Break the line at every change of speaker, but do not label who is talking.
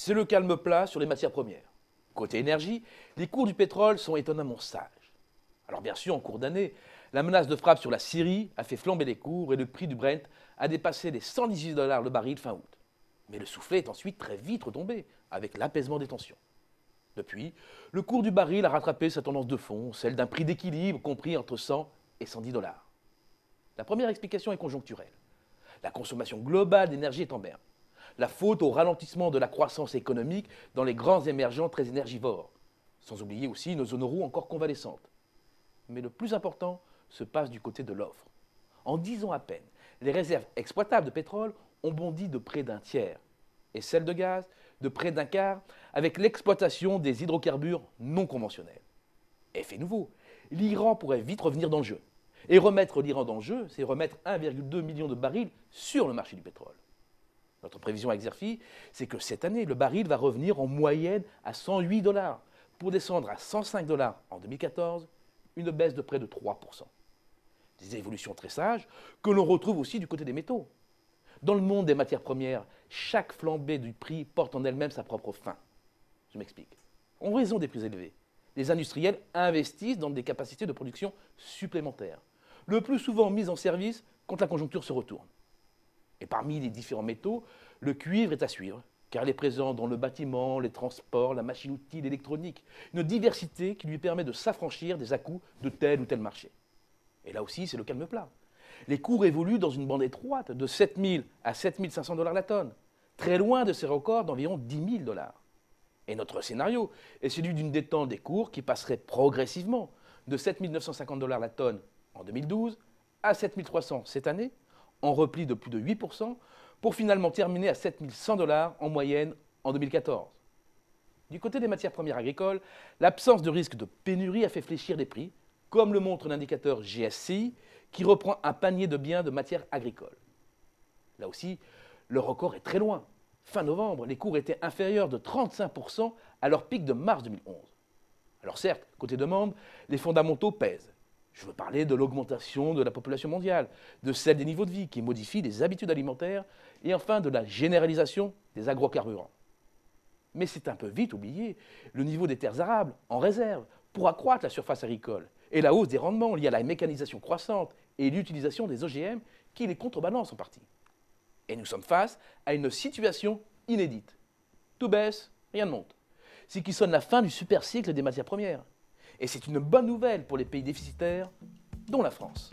C'est le calme plat sur les matières premières. Côté énergie, les cours du pétrole sont étonnamment sages. Alors bien sûr, en cours d'année, la menace de frappe sur la Syrie a fait flamber les cours et le prix du Brent a dépassé les 118 dollars le baril fin août. Mais le soufflet est ensuite très vite retombé avec l'apaisement des tensions. Depuis, le cours du baril a rattrapé sa tendance de fond, celle d'un prix d'équilibre compris entre 100 et 110 dollars. La première explication est conjoncturelle. La consommation globale d'énergie est en berne la faute au ralentissement de la croissance économique dans les grands émergents très énergivores. Sans oublier aussi nos zones roues encore convalescentes. Mais le plus important se passe du côté de l'offre. En dix ans à peine, les réserves exploitables de pétrole ont bondi de près d'un tiers et celles de gaz de près d'un quart avec l'exploitation des hydrocarbures non conventionnels. Effet nouveau, l'Iran pourrait vite revenir dans le jeu. Et remettre l'Iran dans le jeu, c'est remettre 1,2 million de barils sur le marché du pétrole. Notre prévision à Exerfi, c'est que cette année, le baril va revenir en moyenne à 108 dollars pour descendre à 105 dollars en 2014, une baisse de près de 3%. Des évolutions très sages que l'on retrouve aussi du côté des métaux. Dans le monde des matières premières, chaque flambée du prix porte en elle-même sa propre fin. Je m'explique. En raison des prix élevés, les industriels investissent dans des capacités de production supplémentaires, le plus souvent mises en service quand la conjoncture se retourne. Et parmi les différents métaux, le cuivre est à suivre, car il est présent dans le bâtiment, les transports, la machine-outil, l'électronique. Une diversité qui lui permet de s'affranchir des à de tel ou tel marché. Et là aussi, c'est le calme plat. Les cours évoluent dans une bande étroite de 7 000 à 500 dollars la tonne, très loin de ces records d'environ 10 000 dollars. Et notre scénario est celui d'une détente des cours qui passerait progressivement de 7 950 dollars la tonne en 2012 à 7 300 cette année, en repli de plus de 8%, pour finalement terminer à 7100 dollars en moyenne en 2014. Du côté des matières premières agricoles, l'absence de risque de pénurie a fait fléchir les prix, comme le montre l'indicateur GSI qui reprend un panier de biens de matières agricoles. Là aussi, le record est très loin. Fin novembre, les cours étaient inférieurs de 35% à leur pic de mars 2011. Alors certes, côté demande, les fondamentaux pèsent. Je veux parler de l'augmentation de la population mondiale, de celle des niveaux de vie qui modifient les habitudes alimentaires et enfin de la généralisation des agrocarburants. Mais c'est un peu vite oublié le niveau des terres arables en réserve pour accroître la surface agricole et la hausse des rendements liés à la mécanisation croissante et l'utilisation des OGM qui les contrebalancent en partie. Et nous sommes face à une situation inédite. Tout baisse, rien ne monte. C'est qui sonne la fin du super cycle des matières premières. Et c'est une bonne nouvelle pour les pays déficitaires, dont la France.